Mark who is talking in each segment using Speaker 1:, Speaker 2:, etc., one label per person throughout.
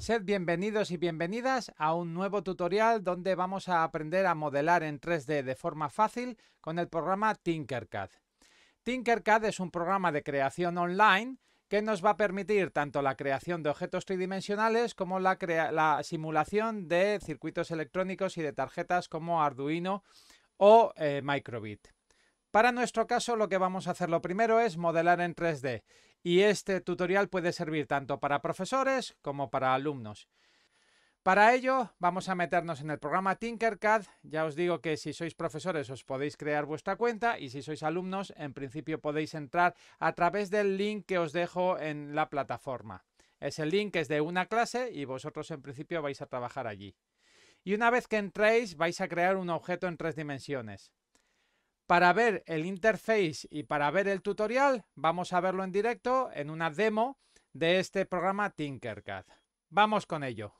Speaker 1: Sed bienvenidos y bienvenidas a un nuevo tutorial donde vamos a aprender a modelar en 3D de forma fácil con el programa Tinkercad. Tinkercad es un programa de creación online que nos va a permitir tanto la creación de objetos tridimensionales como la, simulación de circuitos electrónicos y de tarjetas como Arduino o eh, Microbit. Para nuestro caso lo que vamos a hacer lo primero es modelar en 3D y este tutorial puede servir tanto para profesores como para alumnos. Para ello vamos a meternos en el programa Tinkercad. Ya os digo que si sois profesores os podéis crear vuestra cuenta y si sois alumnos en principio podéis entrar a través del link que os dejo en la plataforma. Ese link es de una clase y vosotros en principio vais a trabajar allí. Y una vez que entréis vais a crear un objeto en tres dimensiones. Para ver el interface y para ver el tutorial, vamos a verlo en directo en una demo de este programa Tinkercad. Vamos con ello.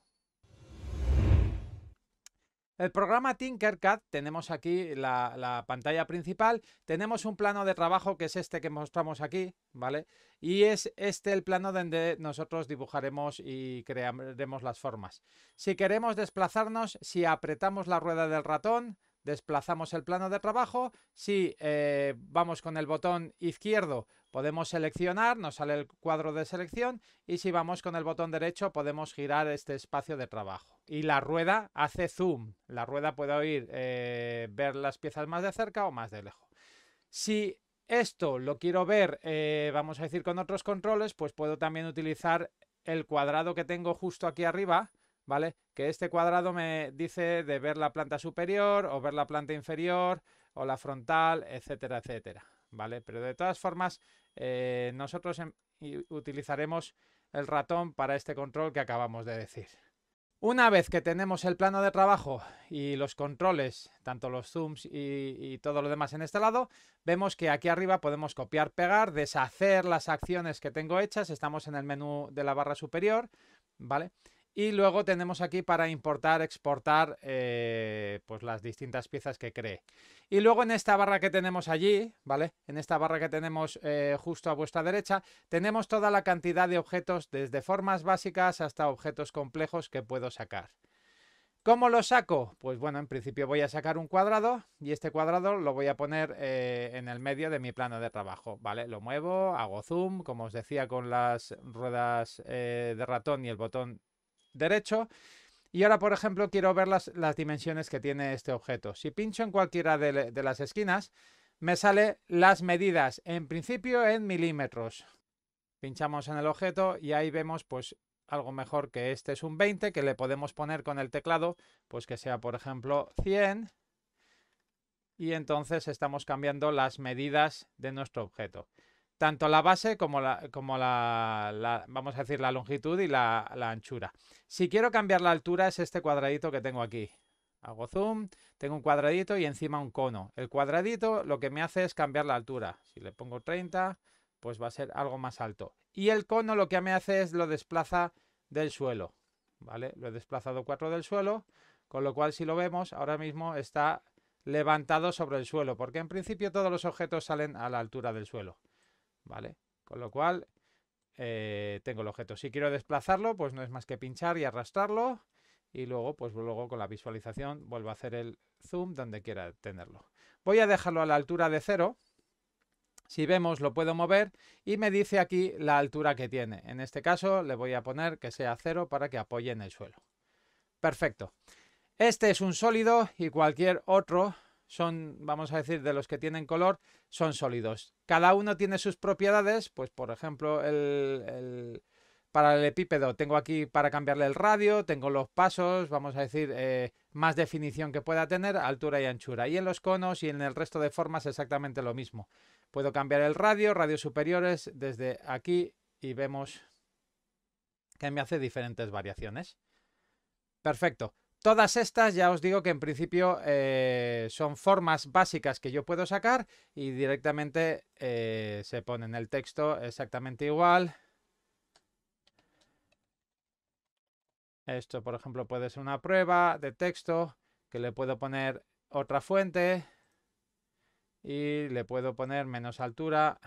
Speaker 1: El programa Tinkercad, tenemos aquí la, pantalla principal, tenemos un plano de trabajo que es este que mostramos aquí, ¿vale? Y es este el plano donde nosotros dibujaremos y crearemos las formas. Si queremos desplazarnos, si apretamos la rueda del ratón, desplazamos el plano de trabajo. Si eh, vamos con el botón izquierdo podemos seleccionar, nos sale el cuadro de selección y si vamos con el botón derecho podemos girar este espacio de trabajo. Y la rueda hace zoom, la rueda puede ir, eh, ver las piezas más de cerca o más de lejos. Si esto lo quiero ver, eh, vamos a decir, con otros controles, pues puedo también utilizar el cuadrado que tengo justo aquí arriba ¿vale? Que este cuadrado me dice de ver la planta superior o ver la planta inferior o la frontal, etcétera, etcétera, ¿vale? Pero de todas formas, eh, nosotros em, utilizaremos el ratón para este control que acabamos de decir. Una vez que tenemos el plano de trabajo y los controles, tanto los zooms y, y, todo lo demás en este lado, vemos que aquí arriba podemos copiar, pegar, deshacer las acciones que tengo hechas. Estamos en el menú de la barra superior, ¿vale? Y luego tenemos aquí para importar, exportar eh, pues las distintas piezas que cree. Y luego en esta barra que tenemos allí, ¿vale? En esta barra que tenemos eh, justo a vuestra derecha, tenemos toda la cantidad de objetos desde formas básicas hasta objetos complejos que puedo sacar. ¿Cómo lo saco? Pues bueno, en principio voy a sacar un cuadrado y este cuadrado lo voy a poner eh, en el medio de mi plano de trabajo, ¿vale? Lo muevo, hago zoom, como os decía con las ruedas de ratón y el botón derecho. Y ahora, por ejemplo, quiero ver las, las dimensiones que tiene este objeto. Si pincho en cualquiera de, de las esquinas, me sale las medidas, en principio en milímetros. Pinchamos en el objeto y ahí vemos pues algo mejor que este es un 20, que le podemos poner con el teclado, pues que sea por ejemplo 100. Y entonces estamos cambiando las medidas de nuestro objeto tanto la base como la, vamos a decir, la longitud y la, anchura. Si quiero cambiar la altura es este cuadradito que tengo aquí. Hago zoom, tengo un cuadradito y encima un cono. El cuadradito lo que me hace es cambiar la altura. Si le pongo 30, pues va a ser algo más alto. Y el cono lo que me hace es lo desplaza del suelo. ¿Vale? Lo he desplazado 4 del suelo, con lo cual si lo vemos, ahora mismo está levantado sobre el suelo, porque en principio todos los objetos salen a la altura del suelo. ¿vale? Con lo cual, eh, tengo el objeto. Si quiero desplazarlo, pues no es más que pinchar y arrastrarlo. Y luego, pues luego con la visualización vuelvo a hacer el zoom donde quiera tenerlo. Voy a dejarlo a la altura de cero. Si vemos, lo puedo mover y me dice aquí la altura que tiene. En este caso, le voy a poner que sea cero para que apoye en el suelo. Perfecto. Este es un sólido y cualquier otro son, vamos a decir, de los que tienen color, son sólidos. Cada uno tiene sus propiedades, pues por ejemplo el, el epípedo, tengo aquí para cambiarle el radio, tengo los pasos, vamos a decir, eh, más definición que pueda tener, altura y anchura. Y en los conos y en el resto de formas exactamente lo mismo. Puedo cambiar el radio, radios superiores desde aquí y vemos que me hace diferentes variaciones. Perfecto. Todas estas ya os digo que en principio eh, son formas básicas que yo puedo sacar y directamente eh, se pone en el texto exactamente igual. Esto, por ejemplo, puede ser una prueba de texto que le puedo poner otra fuente y le puedo poner menos altura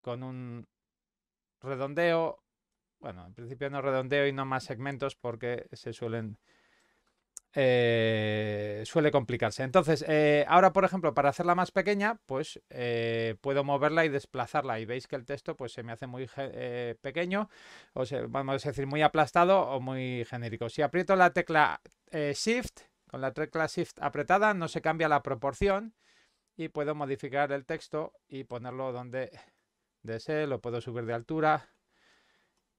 Speaker 1: con un redondeo bueno, en principio no redondeo y no más segmentos porque se suelen... Eh, suele complicarse. Entonces, eh, ahora, por ejemplo, para hacerla más pequeña, pues eh, puedo moverla y desplazarla. Y veis que el texto pues, se me hace muy pequeño, o sea, vamos a decir, muy aplastado o muy genérico. Si aprieto la tecla Shift, con la tecla Shift apretada, no se cambia la proporción y puedo modificar el texto y ponerlo donde desee, lo puedo subir de altura,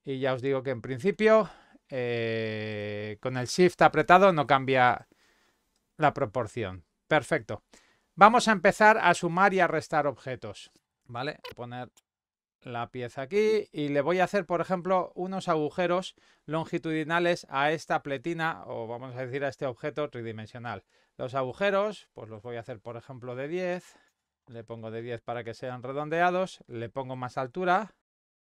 Speaker 1: y ya os digo que en principio eh, con el shift apretado no cambia la proporción. Perfecto. Vamos a empezar a sumar y a restar objetos. ¿Vale? Voy a poner la pieza aquí y le voy a hacer, por ejemplo, unos agujeros longitudinales a esta pletina o vamos a decir a este objeto tridimensional. Los agujeros, pues los voy a hacer, por ejemplo, de 10. Le pongo de 10 para que sean redondeados. Le pongo más altura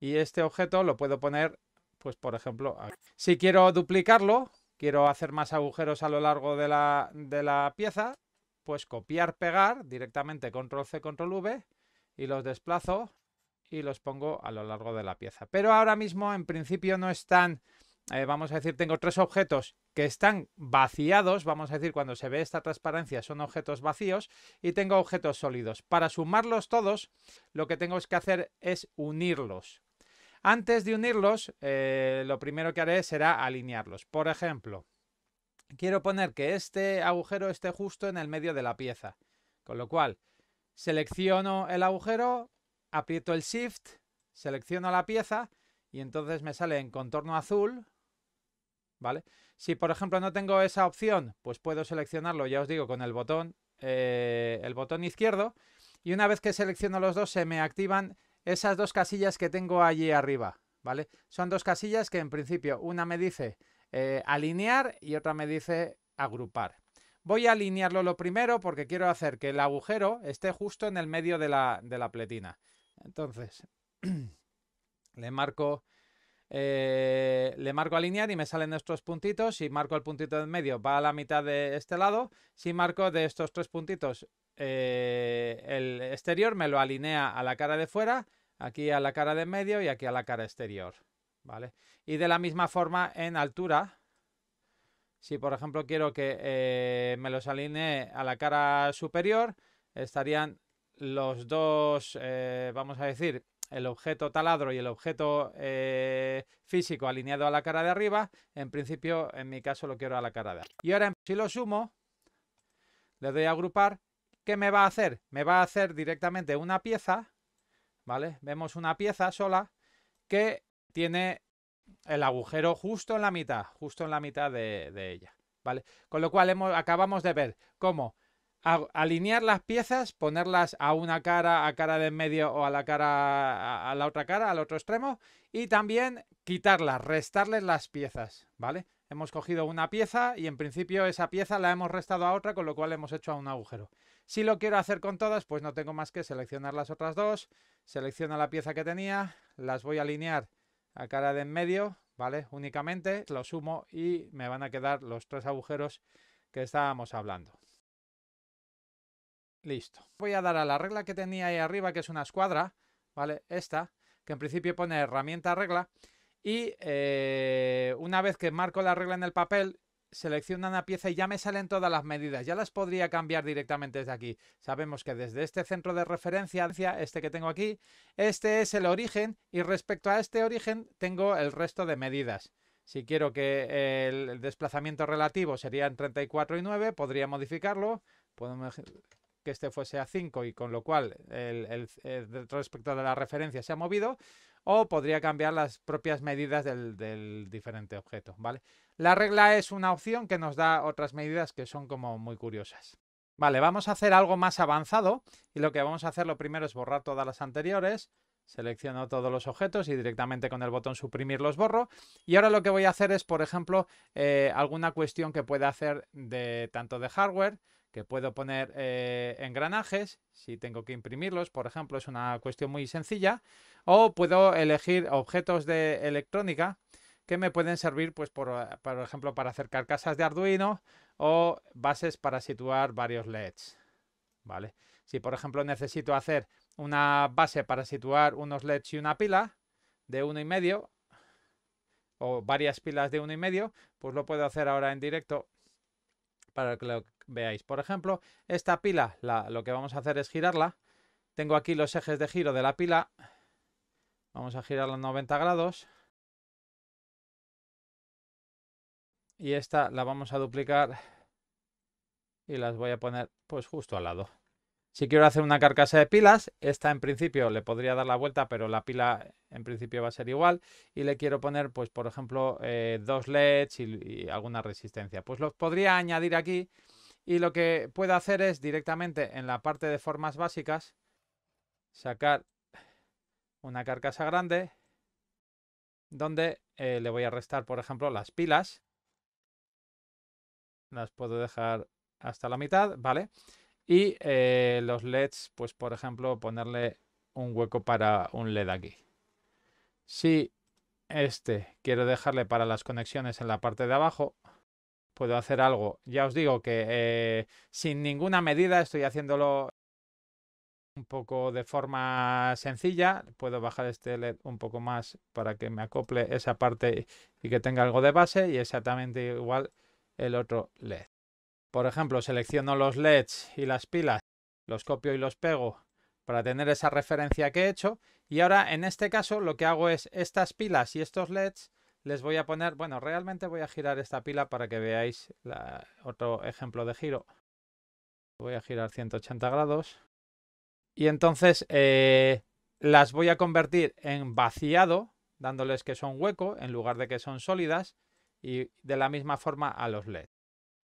Speaker 1: y este objeto lo puedo poner, pues por ejemplo, Si quiero duplicarlo, quiero hacer más agujeros a lo largo de la, pieza, pues copiar, pegar directamente Control-C, Control-V y los desplazo y los pongo a lo largo de la pieza. Pero ahora mismo en principio no están, eh, vamos a decir, tengo tres objetos que están vaciados, vamos a decir, cuando se ve esta transparencia son objetos vacíos y tengo objetos sólidos. Para sumarlos todos, lo que tengo que hacer es unirlos. Antes de unirlos, eh, lo primero que haré será alinearlos. Por ejemplo, quiero poner que este agujero esté justo en el medio de la pieza. Con lo cual, selecciono el agujero, aprieto el Shift, selecciono la pieza y entonces me sale en contorno azul, ¿vale? Si por ejemplo no tengo esa opción, pues puedo seleccionarlo, ya os digo, con el botón, eh, el botón izquierdo y una vez que selecciono los dos se me activan esas dos casillas que tengo allí arriba, ¿vale? Son dos casillas que en principio una me dice eh, alinear y otra me dice agrupar. Voy a alinearlo lo primero porque quiero hacer que el agujero esté justo en el medio de la, pletina. Entonces, le marco... Eh, le marco alinear y me salen estos puntitos. Si marco el puntito del medio, va a la mitad de este lado. Si marco de estos tres puntitos eh, el exterior, me lo alinea a la cara de fuera aquí a la cara de medio y aquí a la cara exterior. ¿vale? Y de la misma forma en altura, si por ejemplo quiero que eh, me los alinee a la cara superior, estarían los dos, eh, vamos a decir, el objeto taladro y el objeto eh, físico alineado a la cara de arriba. En principio, en mi caso, lo quiero a la cara de arriba. Y ahora, si lo sumo, le doy a agrupar. ¿Qué me va a hacer? Me va a hacer directamente una pieza ¿vale? Vemos una pieza sola que tiene el agujero justo en la mitad, justo en la mitad de, ella, ¿vale? Con lo cual hemos, acabamos de ver cómo alinear las piezas, ponerlas a una cara, a cara de en medio o a la cara, a, la otra cara, al otro extremo, y también quitarlas, restarles las piezas, ¿vale? Hemos cogido una pieza y en principio esa pieza la hemos restado a otra, con lo cual hemos hecho a un agujero. Si lo quiero hacer con todas, pues no tengo más que seleccionar las otras dos. Selecciono la pieza que tenía, las voy a alinear a cara de en medio, ¿vale? Únicamente lo sumo y me van a quedar los tres agujeros que estábamos hablando. Listo. Voy a dar a la regla que tenía ahí arriba, que es una escuadra, ¿vale? Esta, que en principio pone herramienta regla. Y eh, una vez que marco la regla en el papel, selecciono una pieza y ya me salen todas las medidas. Ya las podría cambiar directamente desde aquí. Sabemos que desde este centro de referencia, este que tengo aquí, este es el origen y respecto a este origen tengo el resto de medidas. Si quiero que el desplazamiento relativo sería en 34 y 9, podría modificarlo. Puedo que este fuese a 5 y con lo cual eh, respecto de la referencia se ha movido o podría cambiar las propias medidas del, diferente objeto, ¿vale? La regla es una opción que nos da otras medidas que son como muy curiosas. Vale, vamos a hacer algo más avanzado y lo que vamos a hacer lo primero es borrar todas las anteriores. Selecciono todos los objetos y directamente con el botón suprimir los borro. Y ahora lo que voy a hacer es, por ejemplo, eh, alguna cuestión que pueda hacer de tanto de hardware que puedo poner eh, engranajes, si tengo que imprimirlos, por ejemplo, es una cuestión muy sencilla, o puedo elegir objetos de electrónica que me pueden servir, pues por, ah, por ejemplo, para hacer carcasas de Arduino o bases para situar varios LEDs. ¿Vale? Si, por ejemplo, necesito hacer una base para situar unos LEDs y una pila de uno y medio o varias pilas de uno y medio, pues lo puedo hacer ahora en directo para que lo veáis. Por ejemplo, esta pila, lo que vamos a hacer es girarla. Tengo aquí los ejes de giro de la pila Vamos a girar los 90 grados. Y esta la vamos a duplicar y las voy a poner pues justo al lado. Si quiero hacer una carcasa de pilas, esta en principio le podría dar la vuelta, pero la pila en principio va a ser igual. Y le quiero poner, pues por ejemplo, eh, dos LEDs y, y, alguna resistencia. Pues los podría añadir aquí. Y lo que puedo hacer es directamente en la parte de formas básicas, sacar una carcasa grande donde eh, le voy a restar, por ejemplo, las pilas. Las puedo dejar hasta la mitad, ¿vale? Y eh, los LEDs, pues por ejemplo, ponerle un hueco para un LED aquí. Si este quiero dejarle para las conexiones en la parte de abajo, puedo hacer algo. Ya os digo que eh, sin ninguna medida estoy haciéndolo un poco de forma sencilla. Puedo bajar este LED un poco más para que me acople esa parte y que tenga algo de base y exactamente igual el otro LED. Por ejemplo, selecciono los LEDs y las pilas, los copio y los pego para tener esa referencia que he hecho. Y ahora en este caso lo que hago es estas pilas y estos LEDs les voy a poner, bueno, realmente voy a girar esta pila para que veáis otro ejemplo de giro. Voy a girar 180 grados y entonces eh, las voy a convertir en vaciado, dándoles que son hueco en lugar de que son sólidas, y de la misma forma a los LEDs.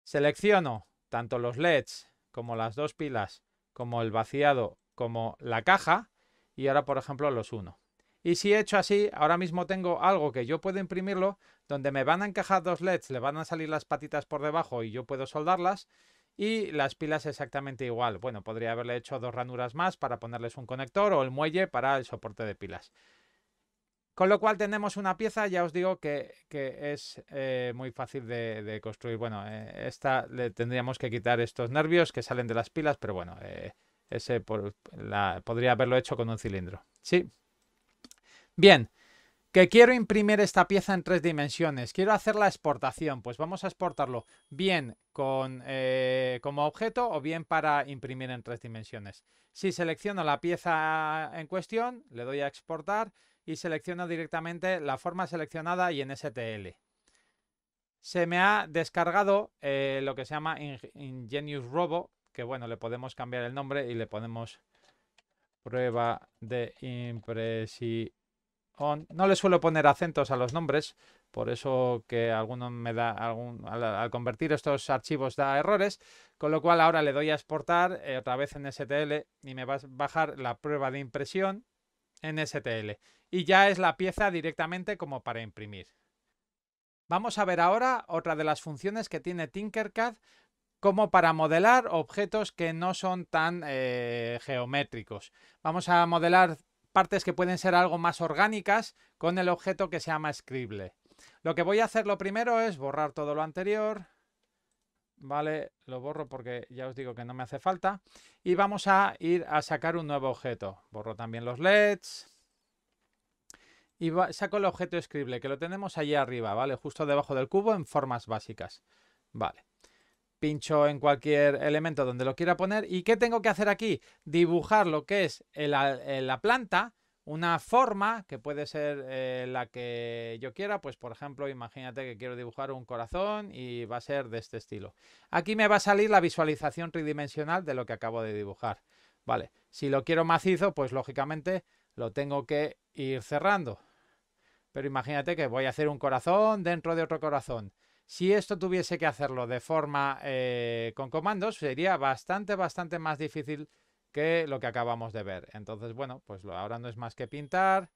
Speaker 1: Selecciono tanto los LEDs como las dos pilas, como el vaciado, como la caja, y ahora por ejemplo los uno. Y si he hecho así, ahora mismo tengo algo que yo puedo imprimirlo, donde me van a encajar dos LEDs, le van a salir las patitas por debajo y yo puedo soldarlas, y las pilas exactamente igual. Bueno, podría haberle hecho dos ranuras más para ponerles un conector o el muelle para el soporte de pilas. Con lo cual tenemos una pieza, ya os digo que, es eh, muy fácil de, construir. Bueno, eh, esta le tendríamos que quitar estos nervios que salen de las pilas, pero bueno, eh, ese podría haberlo hecho con un cilindro. Sí. Bien, que quiero imprimir esta pieza en tres dimensiones, quiero hacer la exportación, pues vamos a exportarlo bien con, eh, como objeto o bien para imprimir en tres dimensiones. Si selecciono la pieza en cuestión, le doy a exportar y selecciono directamente la forma seleccionada y en STL. Se me ha descargado eh, lo que se llama Ingenious Robo, que bueno, le podemos cambiar el nombre y le ponemos prueba de impresión no le suelo poner acentos a los nombres, por eso que alguno me da algún, al, convertir estos archivos da errores, con lo cual ahora le doy a exportar eh, otra vez en STL y me va a bajar la prueba de impresión en STL y ya es la pieza directamente como para imprimir. Vamos a ver ahora otra de las funciones que tiene Tinkercad como para modelar objetos que no son tan eh, geométricos. Vamos a modelar partes que pueden ser algo más orgánicas con el objeto que se llama escrible Lo que voy a hacer lo primero es borrar todo lo anterior. Vale, lo borro porque ya os digo que no me hace falta. Y vamos a ir a sacar un nuevo objeto. Borro también los LEDs. Y saco el objeto escrible que lo tenemos allí arriba, ¿vale? Justo debajo del cubo en formas básicas. Vale pincho en cualquier elemento donde lo quiera poner. ¿Y qué tengo que hacer aquí? Dibujar lo que es la planta, una forma que puede ser eh, la que yo quiera. Pues por ejemplo, imagínate que quiero dibujar un corazón y va a ser de este estilo. Aquí me va a salir la visualización tridimensional de lo que acabo de dibujar. Vale, si lo quiero macizo, pues lógicamente lo tengo que ir cerrando. Pero imagínate que voy a hacer un corazón dentro de otro corazón. Si esto tuviese que hacerlo de forma eh, con comandos, sería bastante, bastante más difícil que lo que acabamos de ver. Entonces, bueno, pues lo, ahora no es más que pintar.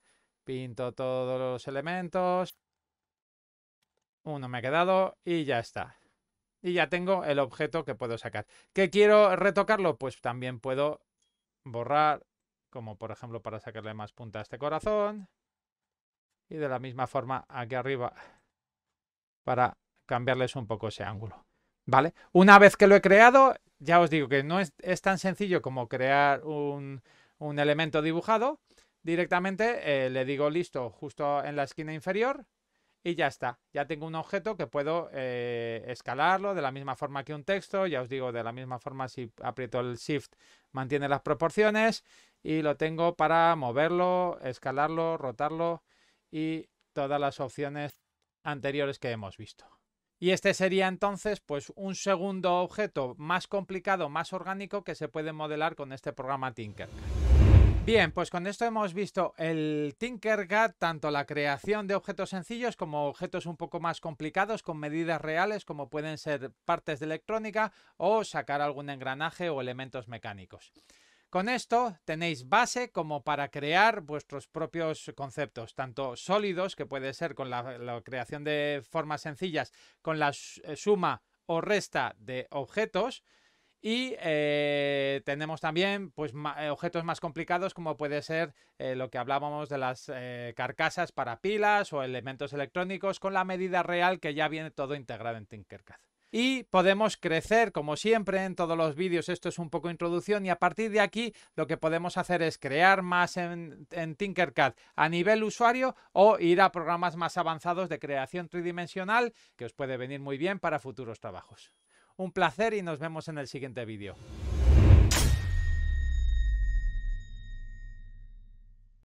Speaker 1: Pinto todos los elementos. Uno me ha quedado y ya está. Y ya tengo el objeto que puedo sacar. ¿Qué quiero retocarlo? Pues también puedo borrar, como por ejemplo para sacarle más punta a este corazón. Y de la misma forma aquí arriba para cambiarles un poco ese ángulo. ¿Vale? Una vez que lo he creado, ya os digo que no es, tan sencillo como crear un, elemento dibujado. Directamente eh, le digo listo justo en la esquina inferior y ya está. Ya tengo un objeto que puedo eh, escalarlo de la misma forma que un texto. Ya os digo, de la misma forma si aprieto el shift mantiene las proporciones y lo tengo para moverlo, escalarlo, rotarlo y todas las opciones anteriores que hemos visto. Y este sería entonces pues un segundo objeto más complicado, más orgánico que se puede modelar con este programa TinkerCAD. Bien, pues con esto hemos visto el Tinkercad, tanto la creación de objetos sencillos como objetos un poco más complicados con medidas reales como pueden ser partes de electrónica o sacar algún engranaje o elementos mecánicos. Con esto tenéis base como para crear vuestros propios conceptos, tanto sólidos, que puede ser con la, creación de formas sencillas, con la eh, suma o resta de objetos, y eh, tenemos también pues, eh, objetos más complicados como puede ser lo que hablábamos de las carcasas para pilas o elementos electrónicos con la medida real que ya viene todo integrado en Tinkercad y podemos crecer como siempre en todos los vídeos. Esto es un poco introducción y a partir de aquí lo que podemos hacer es crear más en, Tinkercad a nivel usuario o ir a programas más avanzados de creación tridimensional que os puede venir muy bien para futuros trabajos. Un placer y nos vemos en el siguiente vídeo.